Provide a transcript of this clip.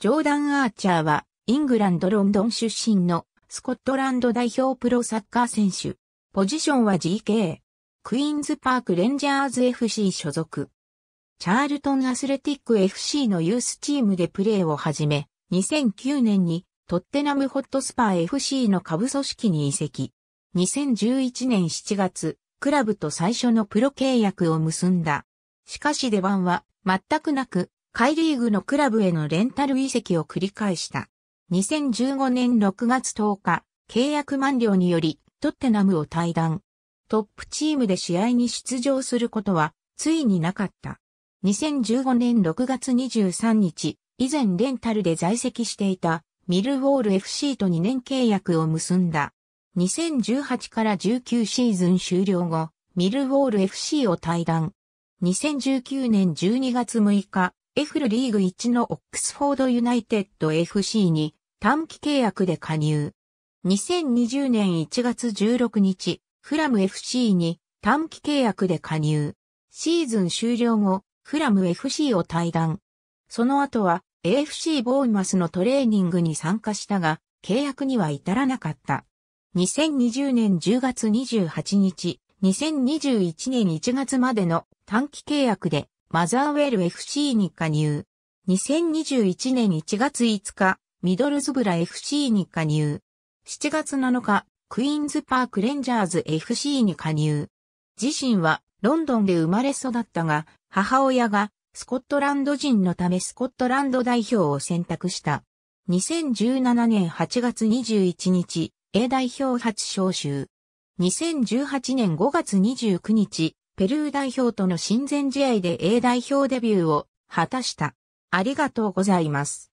ジョーダン・アーチャーは、イングランド・ロンドン出身の、スコットランド代表プロサッカー選手。ポジションは GK。クイーンズパーク・レンジャーズ FC 所属。チャールトン・アスレティック FC のユースチームでプレーを始め、2009年にトッテナムホットスパー FC の下部組織に移籍。2011年7月、クラブと最初のプロ契約を結んだ。しかし出番は全くなく、下位リーグのクラブへのレンタル移籍を繰り返した。2015年6月10日、契約満了により、トッテナムを退団。トップチームで試合に出場することは、ついになかった。2015年6月23日、以前レンタルで在籍していた、ミルウォール FC と2年契約を結んだ。2018から19シーズン終了後、ミルウォール FC を退団。2019年12月6日、エフルリーグ1のオックスフォードユナイテッド FC に短期契約で加入。2020年1月16日、フラム FC に短期契約で加入。シーズン終了後、フラム FC を退団。その後は AFC ボーマスのトレーニングに参加したが、契約には至らなかった。2020年10月28日、2021年1月までの短期契約でマザーウェル FC に加入。2021年1月5日、ミドルズブラ FC に加入。7月7日、クイーンズパークレンジャーズ FC に加入。自身はロンドンで生まれ育ったが、母親がスコットランド人のためスコットランド代表を選択した。2017年8月21日、A 代表初招集。2018年5月29日、ペルー代表との親善試合で A 代表デビューを果たした。ありがとうございます。